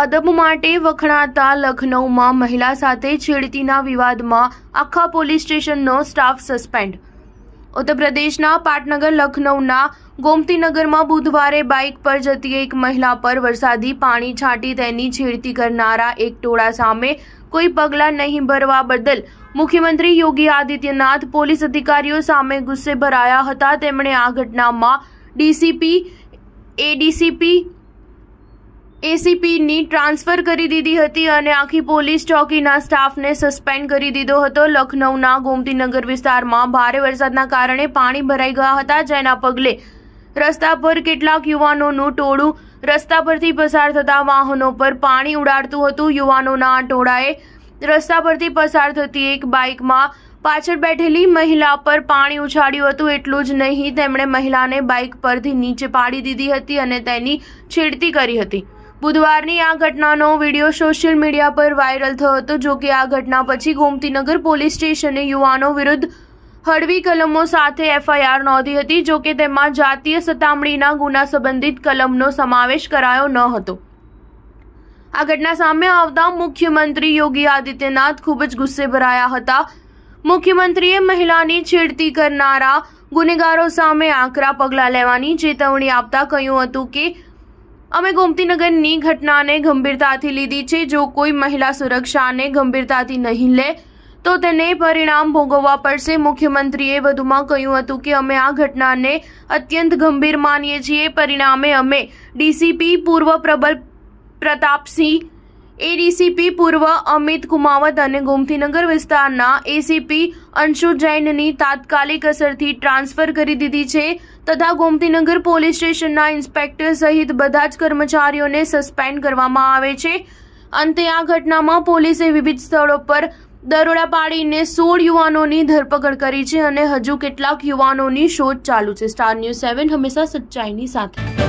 અદબ માટે વખણાતા લખનૌમાં મહિલા સાથે છેડતીના વિવાદમાં આખા પોલીસ સ્ટેશનનો સ્ટાફ સસ્પેન્ડ ઉત્તર પ્રદેશના પાટનગર લખનૌના ગોમતીનગરમાં બુધવારે બાઇક પર જતી એક મહિલા પર વરસાદી પાણી છાંટી તેની છેડતી કરનારા એક ટોળા સામે કોઈ પગલાં નહીં ભરવા બદલ મુખ્યમંત્રી યોગી આદિત્યનાથ પોલીસ અધિકારીઓ સામે ગુસ્સે ભરાયા હતા તેમણે આ ઘટનામાં ડીસીપી એડીસીપી એસીપીની ટ્રાન્સફર કરી દીધી હતી અને આખી પોલીસ ચોકીના સ્ટાફને સસ્પેન્ડ કરી દીધો હતો લખનૌના ગોમતીનગર વિસ્તારમાં ભારે વરસાદના કારણે પાણી ભરાઈ ગયા હતા જેના પગલે રસ્તા પર કેટલાક યુવાનોનું ટોળું રસ્તા પરથી પસાર થતા વાહનો પર પાણી ઉડાડતું હતું યુવાનોના ટોળાએ રસ્તા પરથી પસાર થતી એક બાઇકમાં પાછળ બેઠેલી મહિલા પર પાણી ઉછાળ્યું હતું એટલું જ નહીં તેમણે મહિલાને બાઇક પરથી નીચે પાડી દીધી હતી અને તેની છેડતી કરી હતી બુધવારની આ ઘટનાનો વિડીયો સોશિયલ મીડિયા પર વાયરલ થયો હતો જો કે આ ઘટના પછી ગોમતીનગર પોલીસ સ્ટેશને યુવાનો વિરુદ્ધ હળવી કલમો સાથે એફઆઈઆર નોંધી હતી જો કે તેમાં જાતીય સતામણીના ગુના સંબંધિત કલમનો સમાવેશ કરાયો ન હતો આ ઘટના સામે આવતા મુખ્યમંત્રી યોગી આદિત્યનાથ ખૂબ જ ગુસ્સે ભરાયા હતા મુખ્યમંત્રીએ મહિલાની છેડતી કરનારા ગુનેગારો સામે આકરા પગલાં લેવાની ચેતવણી આપતા કહ્યું હતું કે અમે ગોમતીનગરની ઘટનાને ગંભીરતાથી લીધી છે જો કોઈ મહિલા સુરક્ષાને ગંભીરતાથી નહીં લે તો તેને પરિણામ ભોગવવા પડશે મુખ્યમંત્રીએ વધુમાં કહ્યું હતું કે અમે આ ઘટનાને અત્યંત ગંભીર માનીએ છીએ પરિણામે અમે ડીસીપી પૂર્વ પ્રબલ પ્રતાપસિંહ એડીસીપી પૂર્વ અમિત કુમાવત અને ગોમતીનગર વિસ્તારના એસીપી અંશુ જૈનની તાત્કાલિક અસરથી ટ્રાન્સફર કરી દીધી છે તથા ગોમતીનગર પોલીસ સ્ટેશનના ઇન્સ્પેક્ટર સહિત બધા જ કર્મચારીઓને સસ્પેન્ડ કરવામાં આવે છે અંતે આ ઘટનામાં પોલીસે વિવિધ સ્થળો પર દરોડા પાડીને સોળ યુવાનોની ધરપકડ કરી છે અને હજુ કેટલાક યુવાનોની શોધ ચાલુ છે સ્ટાર ન્યૂઝ સેવન હંમેશા સચ્ચાઈની સાથે